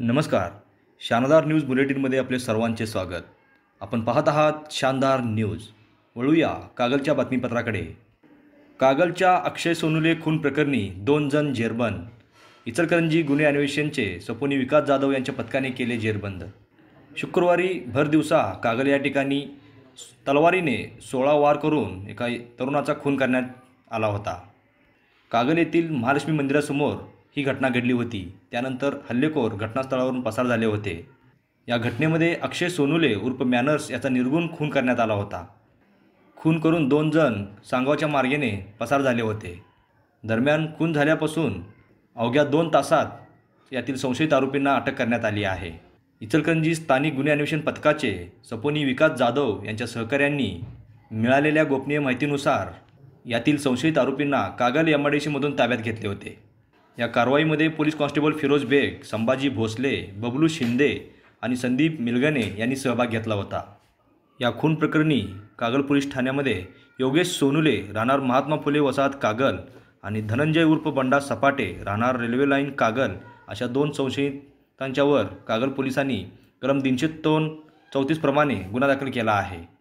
नमस्कार शानदार न्यूज बुलेटिनमध्ये आपले सर्वांचे स्वागत आपण पाहत आहात शानदार न्यूज वळूया कागलच्या बातमीपत्राकडे कागलच्या अक्षय सोनुले खून प्रकरणी दोन जण जेरबंद इचलकरंजी गुन्हे अन्वेषणचे सपोनी विकास जाधव यांच्या पथकाने केले जेरबंद शुक्रवारी भर दिवसा कागल या ठिकाणी तलवारीने सोळा वार करून एका तरुणाचा खून करण्यात आला होता कागल येथील महालक्ष्मी मंदिरासमोर ही घटना घडली होती त्यानंतर हल्लेखोर घटनास्थळावरून पसार झाले होते या घटनेमध्ये अक्षय सोनुले उर्फ मॅनर्स याचा निर्गुण खून करण्यात आला होता खून करून दोन जण सांगावच्या मार्गेने पसार झाले होते दरम्यान खून झाल्यापासून अवघ्या दोन तासात यातील संशयित आरोपींना अटक करण्यात आली आहे इचलकरंजी स्थानिक गुन्हे अन्वेषण पथकाचे सपोनी विकास जाधव यांच्या सहकाऱ्यांनी मिळालेल्या गोपनीय माहितीनुसार यातील संशयित आरोपींना कागल एमआयडीसीमधून ताब्यात घेतले होते या कारवाईमध्ये पोलीस कॉन्स्टेबल फिरोज बेग संभाजी भोसले बबलू शिंदे आणि संदीप मिलगणे यांनी सहभाग घेतला होता या खून प्रकरणी कागल पोलीस ठाण्यामध्ये योगेश सोनुले राहणार महात्मा फुले वसाहत कागल आणि धनंजय उर्फ बंडा सपाटे राहणार रेल्वे लाईन कागल अशा दोन संशयितांच्यावर कागल पोलिसांनी कलम तीनशे दोन चौतीसप्रमाणे गुन्हा दाखल केला आहे